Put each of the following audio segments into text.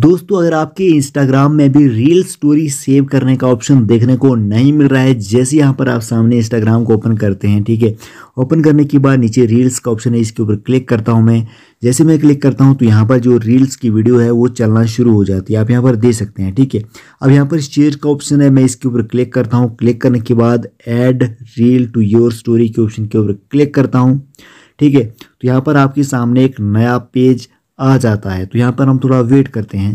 दोस्तों अगर आपके इंस्टाग्राम में भी रील स्टोरी सेव करने का ऑप्शन देखने को नहीं मिल रहा है जैसे यहाँ पर आप सामने इंस्टाग्राम को ओपन करते हैं ठीक है ओपन करने के बाद नीचे रील्स का ऑप्शन है इसके ऊपर क्लिक करता हूँ मैं जैसे मैं क्लिक करता हूँ तो यहाँ पर जो रील्स की वीडियो है वो चलना शुरू हो जाती है आप यहाँ पर दे सकते हैं ठीक है अब यहाँ पर शेयर का ऑप्शन है मैं इसके ऊपर क्लिक करता हूँ क्लिक करने के बाद add reel to your story के ऑप्शन के ऊपर क्लिक करता हूँ ठीक है तो यहाँ पर आपके सामने एक नया पेज आ जाता है तो यहाँ पर हम थोड़ा वेट करते हैं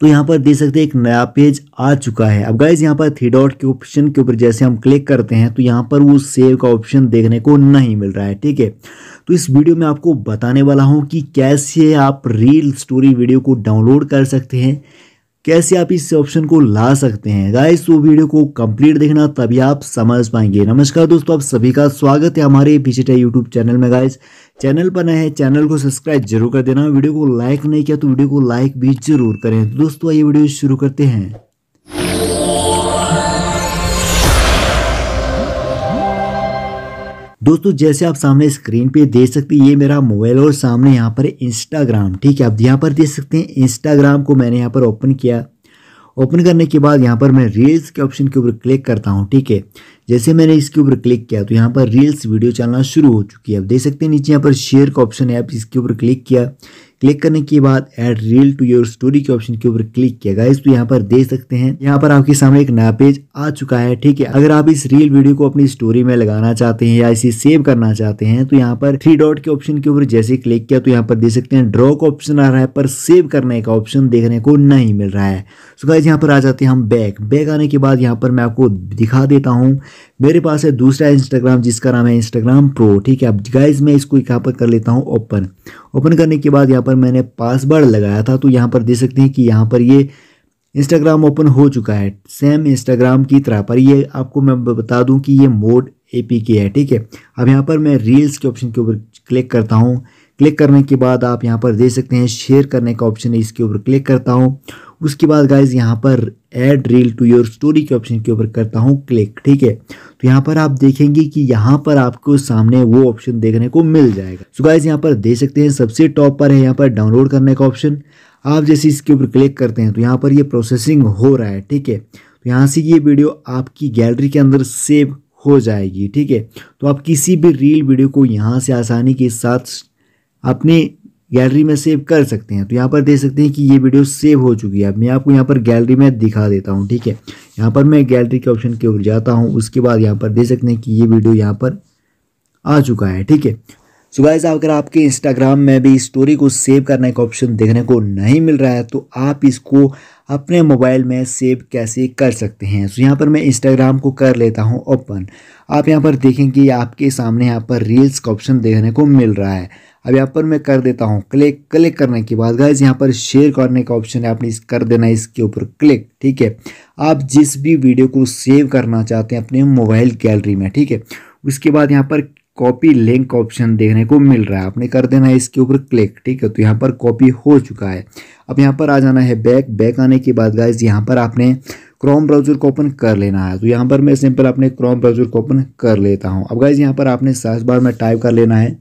तो यहाँ पर देख सकते हैं एक नया पेज आ चुका है अब गाइज यहाँ पर थ्री डॉट के ऑप्शन के ऊपर जैसे हम क्लिक करते हैं तो यहाँ पर वो सेव का ऑप्शन देखने को नहीं मिल रहा है ठीक है तो इस वीडियो में आपको बताने वाला हूँ कि कैसे आप रील स्टोरी वीडियो को डाउनलोड कर सकते हैं कैसे आप इस ऑप्शन को ला सकते हैं गाइस तो वीडियो को कंप्लीट देखना तभी आप समझ पाएंगे नमस्कार दोस्तों आप सभी का स्वागत है हमारे पीछे यूट्यूब चैनल में गाइस चैनल पर नए हैं चैनल को सब्सक्राइब जरूर कर देना वीडियो को लाइक नहीं किया तो वीडियो को लाइक भी जरूर करें तो दोस्तों ये वीडियो शुरू करते हैं दोस्तों जैसे आप सामने स्क्रीन पे देख सकते हैं ये मेरा मोबाइल और सामने यहाँ पर इंस्टाग्राम ठीक है आप यहाँ पर देख सकते हैं इंस्टाग्राम को मैंने यहाँ पर ओपन किया ओपन करने के बाद यहाँ पर मैं रील्स के ऑप्शन के ऊपर क्लिक करता हूँ ठीक है जैसे मैंने इसके ऊपर क्लिक किया तो यहाँ पर रील्स वीडियो चलना शुरू हो चुकी है आप देख सकते हैं नीचे यहाँ पर शेयर का ऑप्शन है आप इसके ऊपर क्लिक किया क्लिक करने के बाद add reel to your story के ऑप्शन के ऊपर क्लिक किया गया तो यहाँ पर देख सकते हैं यहाँ पर आपके सामने एक नया पेज आ चुका है ठीक है अगर आप इस रील वीडियो को अपनी स्टोरी में लगाना चाहते हैं या इसे सेव करना चाहते हैं तो यहाँ पर थ्री डॉट के ऑप्शन के ऊपर जैसे क्लिक किया तो यहाँ पर देख सकते हैं ड्रॉ का ऑप्शन आ रहा है पर सेव करने का ऑप्शन देखने को नहीं मिल रहा है सो गाइज यहाँ पर आ जाते हैं हम बैक बैक आने के बाद यहाँ पर मैं आपको दिखा देता हूँ मेरे पास है दूसरा इंस्टाग्राम जिसका नाम है इंस्टाग्राम प्रो ठीक है अब गाइज मैं इसको यहाँ पर कर लेता हूँ ओपन ओपन करने के बाद यहाँ पर मैंने पासवर्ड लगाया था तो यहाँ पर देख सकते हैं कि यहाँ पर ये इंस्टाग्राम ओपन हो चुका है सेम इंस्टाग्राम की तरह पर ये आपको मैं बता दूं कि ये मोड एपीके है ठीक है अब यहाँ पर मैं रील्स के ऑप्शन के ऊपर क्लिक करता हूँ क्लिक करने के बाद आप यहाँ पर देख सकते हैं शेयर करने का ऑप्शन है इसके ऊपर क्लिक करता हूँ उसके बाद गाइज यहाँ पर add reel to your story के ऑप्शन के ऊपर करता हूँ क्लिक ठीक है तो यहाँ पर आप देखेंगे कि यहाँ पर आपको सामने वो ऑप्शन देखने को मिल जाएगा सो गाइज यहाँ पर देख सकते हैं सबसे टॉप पर है यहाँ पर डाउनलोड करने का ऑप्शन आप जैसे इसके ऊपर क्लिक करते हैं तो यहाँ पर ये यह प्रोसेसिंग हो रहा है ठीक है तो यहाँ से ये वीडियो आपकी गैलरी के अंदर सेव हो जाएगी ठीक है तो आप किसी भी रील वीडियो को यहाँ से आसानी के साथ अपने गैलरी में सेव कर सकते हैं तो यहाँ पर देख सकते हैं कि ये वीडियो सेव हो चुकी है मैं आपको यहाँ पर गैलरी में दिखा देता हूँ ठीक है यहाँ पर मैं गैलरी के ऑप्शन के ऊपर जाता हूँ उसके बाद यहाँ पर देख सकते हैं कि ये वीडियो यहाँ पर आ चुका है ठीक है सुबह so अगर आपके इंस्टाग्राम में भी स्टोरी को सेव करने का ऑप्शन देखने को नहीं मिल रहा है तो आप इसको अपने मोबाइल में सेव कैसे कर सकते हैं सो यहाँ पर मैं इंस्टाग्राम को कर लेता हूँ ओपन आप यहाँ पर देखें कि आपके सामने यहाँ पर रील्स का ऑप्शन देखने को मिल रहा है अब यहाँ पर मैं कर देता हूँ क्लिक क्लिक करने के बाद गाइज यहाँ पर शेयर करने का ऑप्शन है आपने कर देना है इसके ऊपर क्लिक ठीक है आप जिस भी वीडियो को सेव करना चाहते हैं अपने मोबाइल गैलरी में ठीक है उसके बाद यहाँ पर कॉपी लिंक ऑप्शन देखने को मिल रहा है आपने कर देना है इसके ऊपर क्लिक ठीक है तो यहाँ पर कॉपी हो चुका है अब यहाँ पर आ जाना है बैक बैक आने के बाद गाइज यहाँ पर आपने क्रोम ब्राउज़र को ओपन कर लेना है तो यहाँ पर मैं सिंपल अपने क्रोम ब्राउज़र को ओपन कर लेता हूँ अब गाइज यहाँ पर आपने सर्च बार में टाइप कर लेना है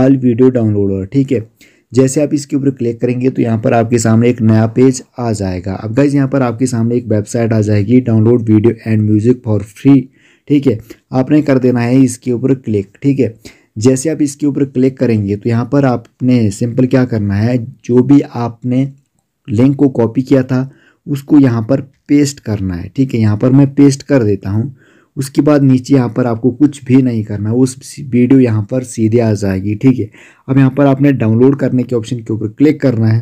ऑल वीडियो डाउनलोडर ठीक है जैसे आप इसके ऊपर क्लिक करेंगे तो यहाँ पर आपके सामने एक नया पेज आ जाएगा अब गाइज यहाँ पर आपके सामने एक वेबसाइट आ जाएगी download video and music for free ठीक है आपने कर देना है इसके ऊपर क्लिक ठीक है जैसे आप इसके ऊपर क्लिक करेंगे तो यहाँ पर आपने सिंपल क्या करना है जो भी आपने लिंक को कॉपी किया था उसको यहाँ पर पेस्ट करना है ठीक है यहाँ पर मैं पेस्ट कर देता हूँ उसके बाद नीचे यहाँ पर आपको कुछ भी नहीं करना उस वीडियो यहाँ पर सीधे आ जाएगी ठीक है अब यहाँ पर आपने डाउनलोड करने के ऑप्शन के ऊपर क्लिक करना है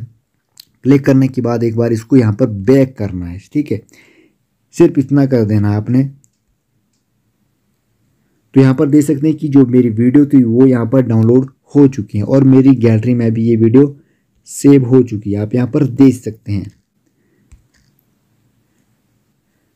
क्लिक करने के बाद एक बार इसको यहाँ पर बैक करना है ठीक है सिर्फ इतना कर देना है आपने तो यहाँ पर देख सकते हैं कि जो मेरी वीडियो थी वो यहाँ पर डाउनलोड हो चुकी है और मेरी गैलरी में भी ये वीडियो सेव हो चुकी है आप यहाँ पर देख सकते हैं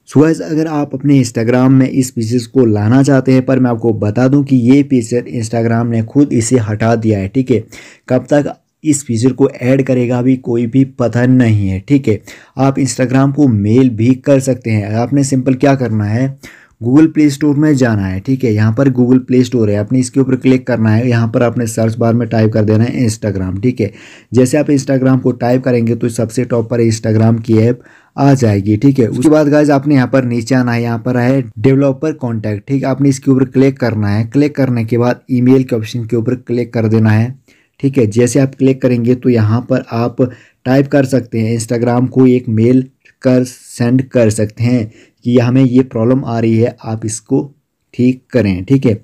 सो अगर आप अपने इंस्टाग्राम में इस पेजेस को लाना चाहते हैं पर मैं आपको बता दूं कि ये पीचर इंस्टाग्राम ने खुद इसे हटा दिया है ठीक है कब तक इस फीचर को ऐड करेगा भी कोई भी पता नहीं है ठीक है आप इंस्टाग्राम को मेल भी कर सकते हैं आपने सिंपल क्या करना है गूगल प्ले स्टोर में जाना है ठीक है यहाँ पर गूगल प्ले स्टोर है आपने इसके ऊपर क्लिक करना है यहाँ पर आपने सर्च बार में टाइप कर देना है इंस्टाग्राम ठीक है जैसे आप इंस्टाग्राम को टाइप करेंगे तो सबसे टॉप पर इंस्टाग्राम की ऐप आ जाएगी ठीक है उसके बाद गाइज आपने यहाँ पर नीचे आना है यहाँ पर है डेवलपर कॉन्टैक्ट ठीक है आपने इसके ऊपर क्लिक करना है क्लिक करने के बाद मेल के ऑप्शन के ऊपर क्लिक कर देना है ठीक है जैसे आप क्लिक करेंगे तो यहाँ पर आप टाइप कर सकते हैं इंस्टाग्राम को एक मेल कर सेंड कर सकते हैं कि हमें ये प्रॉब्लम आ रही है आप इसको ठीक करें ठीक है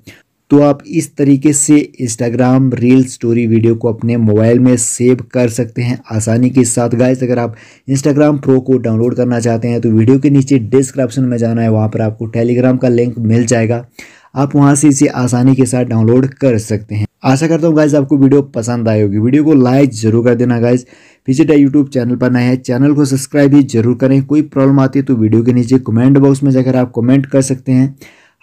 तो आप इस तरीके से इंस्टाग्राम रील स्टोरी वीडियो को अपने मोबाइल में सेव कर सकते हैं आसानी के साथ गाइस अगर आप इंस्टाग्राम प्रो को डाउनलोड करना चाहते हैं तो वीडियो के नीचे डिस्क्रिप्शन में जाना है वहाँ पर आपको टेलीग्राम का लिंक मिल जाएगा आप वहाँ से इसे आसानी के साथ डाउनलोड कर सकते हैं आशा करता हूँ गाइज आपको वीडियो पसंद आए होगी वीडियो को लाइक जरूर कर देना गाइज विजिट यूट्यूब चैनल पर नया है चैनल को सब्सक्राइब भी जरूर करें कोई प्रॉब्लम आती है तो वीडियो के नीचे कमेंट बॉक्स में जाकर आप कमेंट कर सकते हैं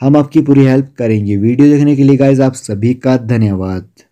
हम आपकी पूरी हेल्प करेंगे वीडियो देखने के लिए गाइज आप सभी का धन्यवाद